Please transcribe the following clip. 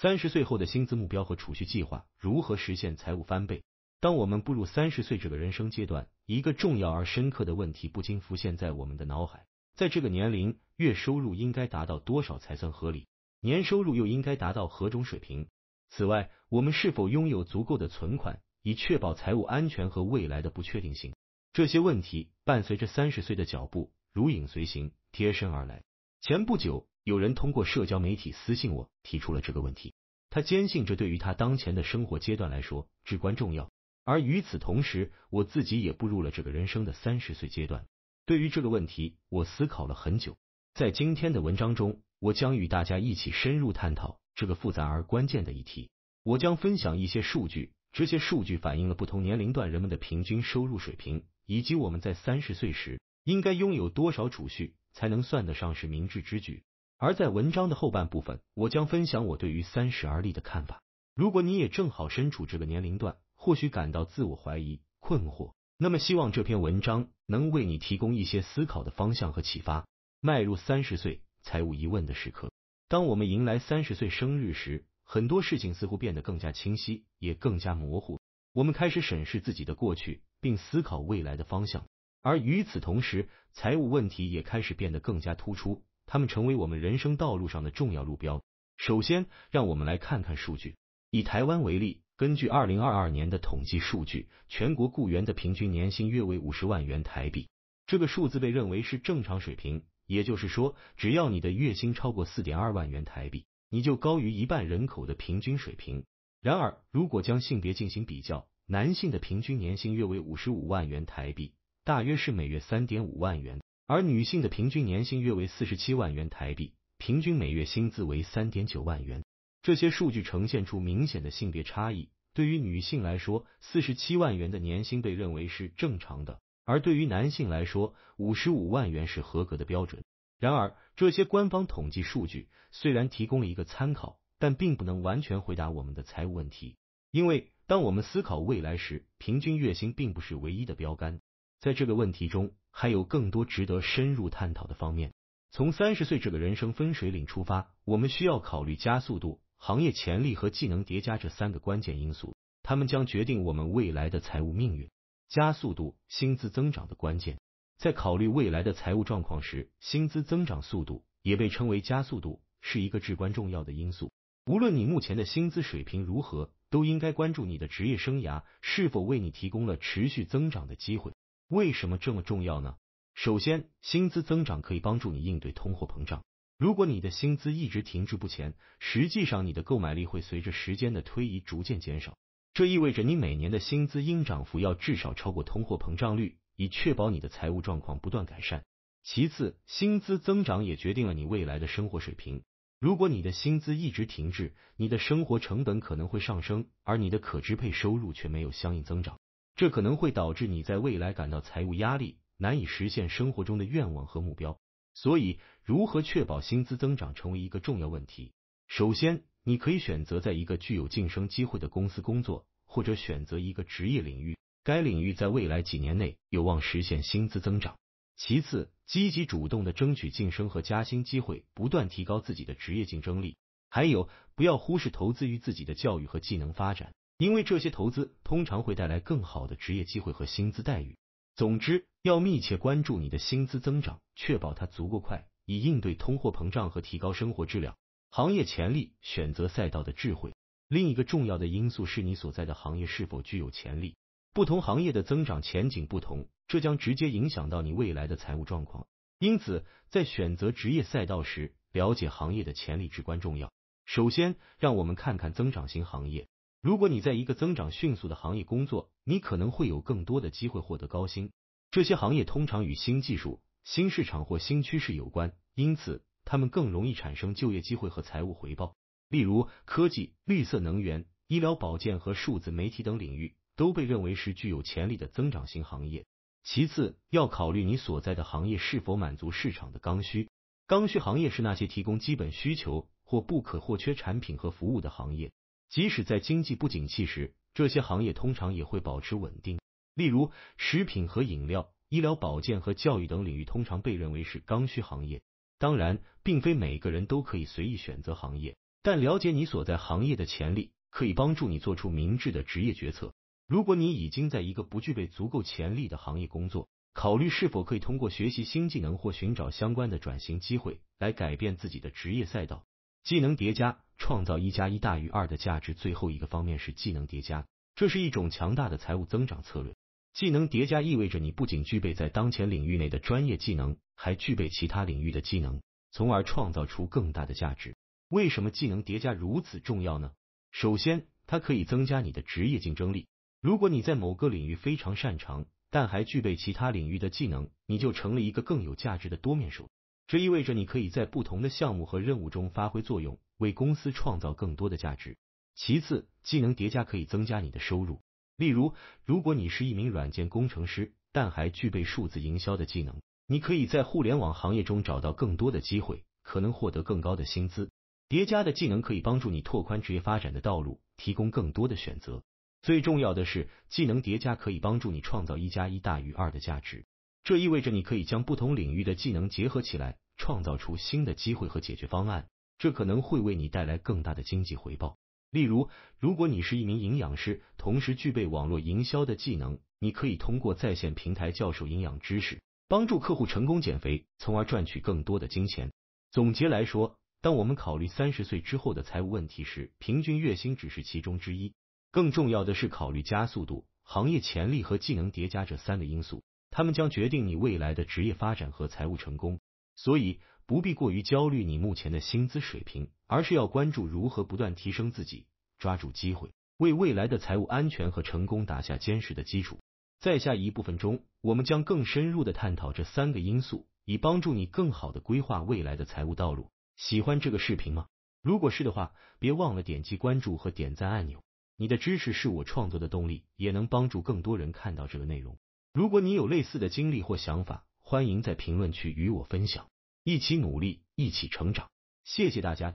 三十岁后的薪资目标和储蓄计划如何实现财务翻倍？当我们步入三十岁这个人生阶段，一个重要而深刻的问题不禁浮现在我们的脑海：在这个年龄，月收入应该达到多少才算合理？年收入又应该达到何种水平？此外，我们是否拥有足够的存款以确保财务安全和未来的不确定性？这些问题伴随着三十岁的脚步如影随形，贴身而来。前不久。有人通过社交媒体私信我，提出了这个问题。他坚信这对于他当前的生活阶段来说至关重要。而与此同时，我自己也步入了这个人生的三十岁阶段。对于这个问题，我思考了很久。在今天的文章中，我将与大家一起深入探讨这个复杂而关键的议题。我将分享一些数据，这些数据反映了不同年龄段人们的平均收入水平，以及我们在三十岁时应该拥有多少储蓄才能算得上是明智之举。而在文章的后半部分，我将分享我对于三十而立的看法。如果你也正好身处这个年龄段，或许感到自我怀疑、困惑，那么希望这篇文章能为你提供一些思考的方向和启发。迈入三十岁，财务疑问的时刻。当我们迎来三十岁生日时，很多事情似乎变得更加清晰，也更加模糊。我们开始审视自己的过去，并思考未来的方向。而与此同时，财务问题也开始变得更加突出。他们成为我们人生道路上的重要路标。首先，让我们来看看数据。以台湾为例，根据二零二二年的统计数据，全国雇员的平均年薪约为五十万元台币，这个数字被认为是正常水平。也就是说，只要你的月薪超过四点二万元台币，你就高于一半人口的平均水平。然而，如果将性别进行比较，男性的平均年薪约为五十五万元台币，大约是每月三点五万元。而女性的平均年薪约为四十七万元台币，平均每月薪资为三点九万元。这些数据呈现出明显的性别差异。对于女性来说，四十七万元的年薪被认为是正常的；而对于男性来说，五十五万元是合格的标准。然而，这些官方统计数据虽然提供了一个参考，但并不能完全回答我们的财务问题。因为当我们思考未来时，平均月薪并不是唯一的标杆。在这个问题中。还有更多值得深入探讨的方面。从三十岁这个人生分水岭出发，我们需要考虑加速度、行业潜力和技能叠加这三个关键因素，他们将决定我们未来的财务命运。加速度，薪资增长的关键。在考虑未来的财务状况时，薪资增长速度，也被称为加速度，是一个至关重要的因素。无论你目前的薪资水平如何，都应该关注你的职业生涯是否为你提供了持续增长的机会。为什么这么重要呢？首先，薪资增长可以帮助你应对通货膨胀。如果你的薪资一直停滞不前，实际上你的购买力会随着时间的推移逐渐减少。这意味着你每年的薪资应涨幅要至少超过通货膨胀率，以确保你的财务状况不断改善。其次，薪资增长也决定了你未来的生活水平。如果你的薪资一直停滞，你的生活成本可能会上升，而你的可支配收入却没有相应增长。这可能会导致你在未来感到财务压力，难以实现生活中的愿望和目标。所以，如何确保薪资增长成为一个重要问题。首先，你可以选择在一个具有晋升机会的公司工作，或者选择一个职业领域，该领域在未来几年内有望实现薪资增长。其次，积极主动的争取晋升和加薪机会，不断提高自己的职业竞争力。还有，不要忽视投资于自己的教育和技能发展。因为这些投资通常会带来更好的职业机会和薪资待遇。总之，要密切关注你的薪资增长，确保它足够快，以应对通货膨胀和提高生活质量。行业潜力选择赛道的智慧。另一个重要的因素是你所在的行业是否具有潜力。不同行业的增长前景不同，这将直接影响到你未来的财务状况。因此，在选择职业赛道时，了解行业的潜力至关重要。首先，让我们看看增长型行业。如果你在一个增长迅速的行业工作，你可能会有更多的机会获得高薪。这些行业通常与新技术、新市场或新趋势有关，因此他们更容易产生就业机会和财务回报。例如，科技、绿色能源、医疗保健和数字媒体等领域都被认为是具有潜力的增长型行业。其次，要考虑你所在的行业是否满足市场的刚需。刚需行业是那些提供基本需求或不可或缺产品和服务的行业。即使在经济不景气时，这些行业通常也会保持稳定。例如，食品和饮料、医疗保健和教育等领域通常被认为是刚需行业。当然，并非每个人都可以随意选择行业，但了解你所在行业的潜力可以帮助你做出明智的职业决策。如果你已经在一个不具备足够潜力的行业工作，考虑是否可以通过学习新技能或寻找相关的转型机会来改变自己的职业赛道。技能叠加创造一加一大于二的价值。最后一个方面是技能叠加，这是一种强大的财务增长策略。技能叠加意味着你不仅具备在当前领域内的专业技能，还具备其他领域的技能，从而创造出更大的价值。为什么技能叠加如此重要呢？首先，它可以增加你的职业竞争力。如果你在某个领域非常擅长，但还具备其他领域的技能，你就成了一个更有价值的多面手。这意味着你可以在不同的项目和任务中发挥作用，为公司创造更多的价值。其次，技能叠加可以增加你的收入。例如，如果你是一名软件工程师，但还具备数字营销的技能，你可以在互联网行业中找到更多的机会，可能获得更高的薪资。叠加的技能可以帮助你拓宽职业发展的道路，提供更多的选择。最重要的是，技能叠加可以帮助你创造一加一大于二的价值。这意味着你可以将不同领域的技能结合起来，创造出新的机会和解决方案，这可能会为你带来更大的经济回报。例如，如果你是一名营养师，同时具备网络营销的技能，你可以通过在线平台教授营养知识，帮助客户成功减肥，从而赚取更多的金钱。总结来说，当我们考虑三十岁之后的财务问题时，平均月薪只是其中之一，更重要的是考虑加速度、行业潜力和技能叠加这三个因素。他们将决定你未来的职业发展和财务成功，所以不必过于焦虑你目前的薪资水平，而是要关注如何不断提升自己，抓住机会，为未来的财务安全和成功打下坚实的基础。在下一部分中，我们将更深入的探讨这三个因素，以帮助你更好的规划未来的财务道路。喜欢这个视频吗？如果是的话，别忘了点击关注和点赞按钮。你的支持是我创作的动力，也能帮助更多人看到这个内容。如果你有类似的经历或想法，欢迎在评论区与我分享，一起努力，一起成长。谢谢大家。